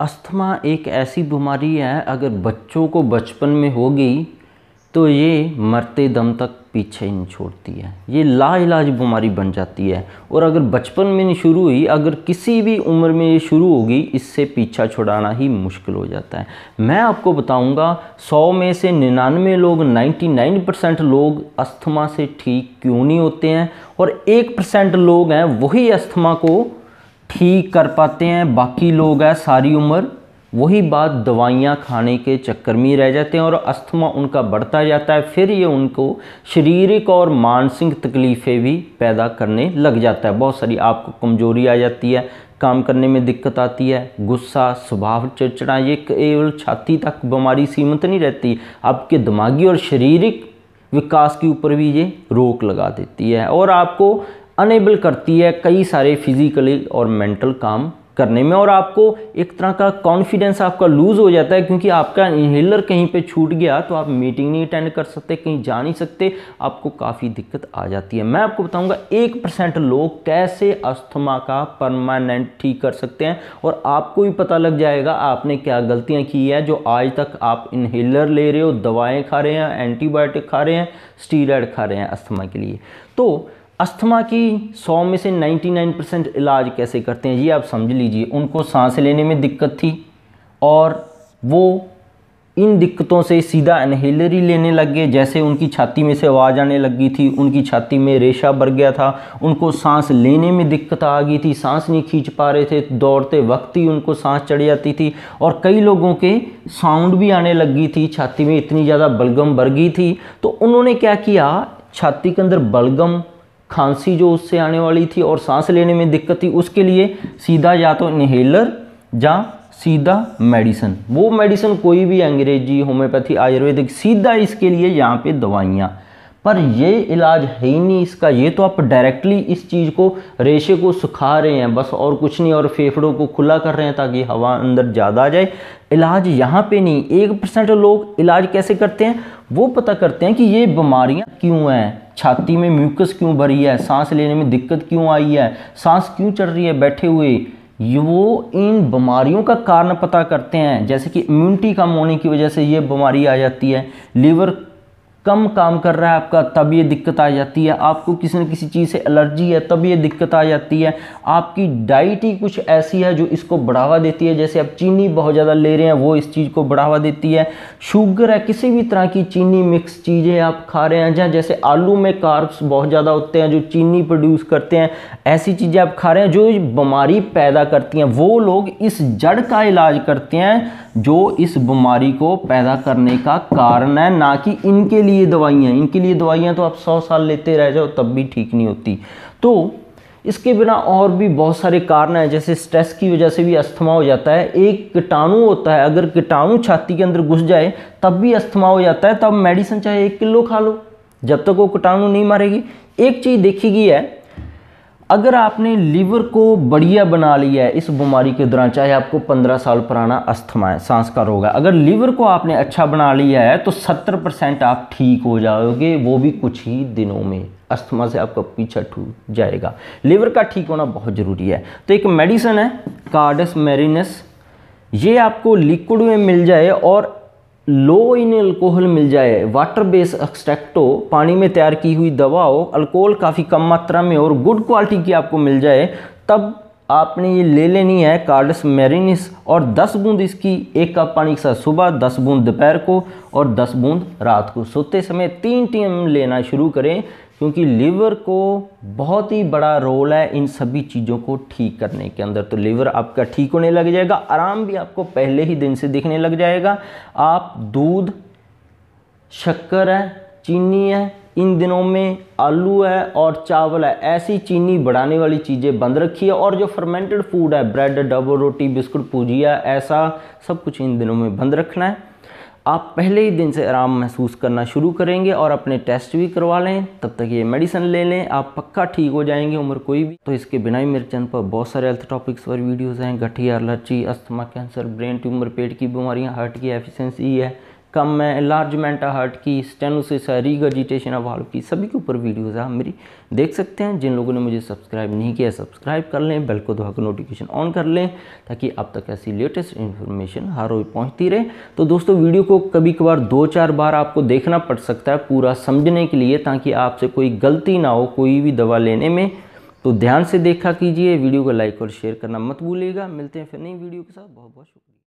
asthma एक ऐसी बीमारी है अगर बच्चों को बचपन में होगी तो ये मरते दम तक पीछे नहीं छोड़ती है ये लाइलाज बीमारी बन जाती है और अगर बचपन में नहीं शुरू हुई अगर किसी भी उम्र में ये शुरू होगी इससे पीछा छुड़ाना ही मुश्किल हो जाता है मैं आपको बताऊंगा 100 में से 99 लोग 99 परसेंट लोग अस्थमा से ठीक क्यों नहीं होते हैं और एक परसेंट लोग हैं वही अस्थमा को ठीक कर पाते हैं बाकी लोग हैं सारी उम्र वही बात दवाइयाँ खाने के चक्कर में रह जाते हैं और अस्थमा उनका बढ़ता जाता है फिर ये उनको शारीरिक और मानसिक तकलीफ़ें भी पैदा करने लग जाता है बहुत सारी आपको कमजोरी आ जाती है काम करने में दिक्कत आती है गुस्सा स्वभाव चिड़चिड़ा ये केवल छाती तक बीमारी सीमित नहीं रहती आपके दिमागी और शारीरिक विकास के ऊपर भी ये रोक लगा देती है और आपको अनेबल करती है कई सारे फिजिकली और मेंटल काम करने में और आपको एक तरह का कॉन्फिडेंस आपका लूज़ हो जाता है क्योंकि आपका इन्हेलर कहीं पे छूट गया तो आप मीटिंग नहीं अटेंड कर सकते कहीं जा नहीं सकते आपको काफ़ी दिक्कत आ जाती है मैं आपको बताऊंगा एक परसेंट लोग कैसे अस्थमा का परमानेंट ठीक कर सकते हैं और आपको भी पता लग जाएगा आपने क्या गलतियाँ की है जो आज तक आप इन्हेलर ले रहे हो दवाएँ खा रहे हैं एंटीबायोटिक खा रहे हैं स्टीराइड खा रहे हैं अस्थमा के लिए तो अस्थमा की 100 में से 99 परसेंट इलाज कैसे करते हैं ये आप समझ लीजिए उनको सांस लेने में दिक्कत थी और वो इन दिक्कतों से सीधा इनहेलर ही लेने लग गए जैसे उनकी छाती में से आवाज़ आने लगी थी उनकी छाती में रेशा भर गया था उनको सांस लेने में दिक्कत आ गई थी सांस नहीं खींच पा रहे थे दौड़ते वक्त ही उनको सांस चढ़ जाती थी और कई लोगों के साउंड भी आने लगी थी छाती में इतनी ज़्यादा बलगम भर गई थी तो उन्होंने क्या किया छाती के अंदर बलगम खांसी जो उससे आने वाली थी और सांस लेने में दिक्कत थी उसके लिए सीधा या तो इन्हेलर या सीधा मेडिसन वो मेडिसन कोई भी अंग्रेजी होम्योपैथी आयुर्वेदिक सीधा इसके लिए यहाँ पे दवाइयाँ पर ये इलाज है ही नहीं इसका ये तो आप डायरेक्टली इस चीज़ को रेशे को सुखा रहे हैं बस और कुछ नहीं और फेफड़ों को खुला कर रहे हैं ताकि हवा अंदर ज़्यादा आ जाए इलाज यहाँ पे नहीं एक परसेंट लोग इलाज कैसे करते हैं वो पता करते हैं कि ये बीमारियाँ क्यों हैं छाती में म्यूकस क्यों भरी है सांस लेने में दिक्कत क्यों आई है सांस क्यों चढ़ रही है बैठे हुए ये वो इन बीमारियों का कारण पता करते हैं जैसे कि इम्यूनिटी कम होने की वजह से ये बीमारी आ जाती है लीवर कम काम कर रहा है आपका तब ये दिक्कत आ जाती है आपको किसी न किसी चीज़ से एलर्जी है तब ये दिक्कत आ जाती है आपकी डाइट ही कुछ ऐसी है जो इसको बढ़ावा देती है जैसे आप चीनी बहुत ज़्यादा ले रहे हैं वो इस चीज़ को बढ़ावा देती है शुगर है किसी भी तरह की चीनी मिक्स चीज़ें आप खा रहे हैं जहाँ जैसे आलू में कार्ब्स बहुत ज़्यादा होते हैं जो चीनी प्रोड्यूस करते हैं ऐसी चीज़ें आप खा रहे हैं जो बीमारी पैदा करती हैं वो लोग इस जड़ का इलाज करते हैं जो इस बीमारी को पैदा करने का कारण है ना कि इनके लिए लिए दवाइयाँ इनके लिए दवाइयाँ तो आप सौ साल लेते रह जाओ तब भी ठीक नहीं होती तो इसके बिना और भी बहुत सारे कारण हैं जैसे स्ट्रेस की वजह से भी अस्थमा हो जाता है एक कीटाणु होता है अगर कीटाणु छाती के अंदर घुस जाए तब भी अस्थमा हो जाता है तब मेडिसिन चाहे एक किलो खा लो जब तक वो कीटाणु नहीं मारेगी एक चीज़ देखी गई है अगर आपने लीवर को बढ़िया बना लिया है इस बीमारी के दौरान चाहे आपको 15 साल पुराना अस्थमा है सांस का रोग है अगर लीवर को आपने अच्छा बना लिया है तो 70 परसेंट आप ठीक हो जाओगे वो भी कुछ ही दिनों में अस्थमा से आपका पीछा टूट जाएगा लीवर का ठीक होना बहुत ज़रूरी है तो एक मेडिसन है कार्डस मेरिनस ये आपको लिक्विड में मिल जाए और लो इन अल्कोहल मिल जाए वाटर बेस एक्सट्रैक्टो पानी में तैयार की हुई हो अल्कोहल काफ़ी कम मात्रा में और गुड क्वालिटी की आपको मिल जाए तब आपने ये ले लेनी है कार्डस मेरिनिस और 10 बूंद इसकी एक कप पानी के साथ सुबह 10 बूंद दोपहर को और 10 बूंद रात को सोते समय तीन टीम लेना शुरू करें क्योंकि लीवर को बहुत ही बड़ा रोल है इन सभी चीज़ों को ठीक करने के अंदर तो लीवर आपका ठीक होने लग जाएगा आराम भी आपको पहले ही दिन से दिखने लग जाएगा आप दूध शक्कर है चीनी है इन दिनों में आलू है और चावल है ऐसी चीनी बढ़ाने वाली चीज़ें बंद रखी है और जो फर्मेंटेड फूड है ब्रेड डबल रोटी बिस्कुट पूजिया ऐसा सब कुछ इन दिनों में बंद रखना है आप पहले ही दिन से आराम महसूस करना शुरू करेंगे और अपने टेस्ट भी करवा लें तब तक ये मेडिसिन ले लें आप पक्का ठीक हो जाएंगे उम्र कोई भी तो इसके बिना ही मेरे चैनल पर बहुत सारे हेल्थ टॉपिक्स और वीडियोज़ हैं गठिया allergy asthma cancer brain tumour पेट की बीमारियाँ हार्ट की एफिशेंसी है कम में एलार्जमेंट हार्ट की स्टेनोसिस है रीगर्जिटेशन ऑफ हार्ट की सभी के ऊपर वीडियोस आप मेरी देख सकते हैं जिन लोगों ने मुझे सब्सक्राइब नहीं किया सब्सक्राइब कर लें बेल को दबाकर नोटिफिकेशन ऑन कर लें ताकि अब तक ऐसी लेटेस्ट इन्फॉर्मेशन हर रोज पहुँचती रहे तो दोस्तों वीडियो को कभी कभार दो चार बार आपको देखना पड़ सकता है पूरा समझने के लिए ताकि आपसे कोई गलती ना हो कोई भी दवा लेने में तो ध्यान से देखा कीजिए वीडियो को लाइक और शेयर करना मत भूलिएगा मिलते हैं फिर नई वीडियो के साथ बहुत बहुत शुक्रिया